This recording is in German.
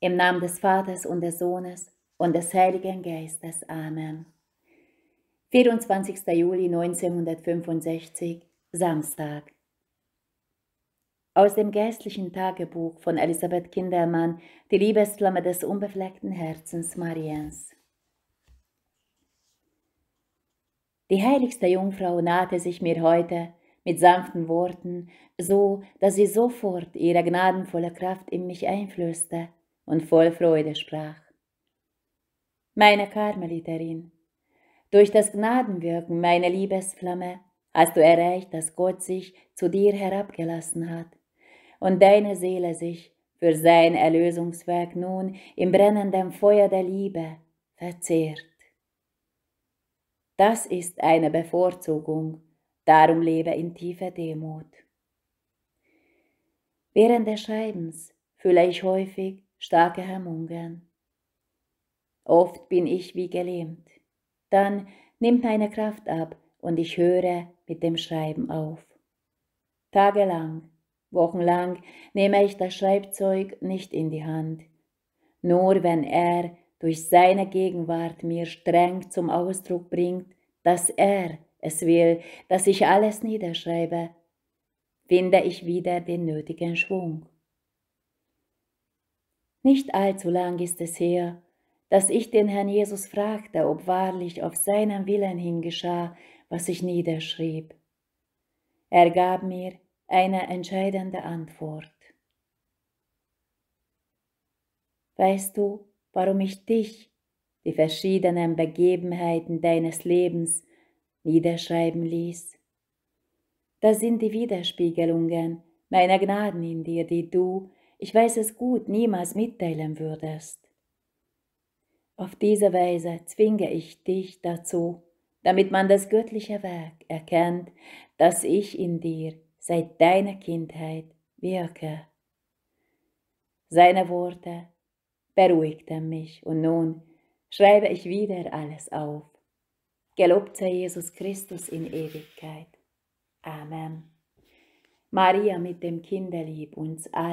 Im Namen des Vaters und des Sohnes und des Heiligen Geistes. Amen. 24. Juli 1965, Samstag. Aus dem geistlichen Tagebuch von Elisabeth Kindermann, die Liebesflamme des unbefleckten Herzens Mariens. Die heiligste Jungfrau nahte sich mir heute mit sanften Worten, so, dass sie sofort ihre gnadenvolle Kraft in mich einflößte und voll Freude sprach. Meine Karmeliterin, durch das Gnadenwirken meiner Liebesflamme hast du erreicht, dass Gott sich zu dir herabgelassen hat und deine Seele sich für sein Erlösungswerk nun im brennenden Feuer der Liebe verzehrt. Das ist eine Bevorzugung, darum lebe in tiefer Demut. Während des Schreibens fühle ich häufig, starke Hermungern. Oft bin ich wie gelähmt. Dann nimmt meine Kraft ab und ich höre mit dem Schreiben auf. Tagelang, wochenlang nehme ich das Schreibzeug nicht in die Hand. Nur wenn er durch seine Gegenwart mir streng zum Ausdruck bringt, dass er es will, dass ich alles niederschreibe, finde ich wieder den nötigen Schwung. Nicht allzu lang ist es her, dass ich den Herrn Jesus fragte, ob wahrlich auf seinem Willen hingeschah, was ich niederschrieb. Er gab mir eine entscheidende Antwort. Weißt du, warum ich dich, die verschiedenen Begebenheiten deines Lebens, niederschreiben ließ? Das sind die Widerspiegelungen meiner Gnaden in dir, die du ich weiß es gut, niemals mitteilen würdest. Auf diese Weise zwinge ich dich dazu, damit man das göttliche Werk erkennt, das ich in dir seit deiner Kindheit wirke. Seine Worte beruhigten mich und nun schreibe ich wieder alles auf. Gelobt sei Jesus Christus in Ewigkeit. Amen. Maria mit dem Kinderlieb uns alle.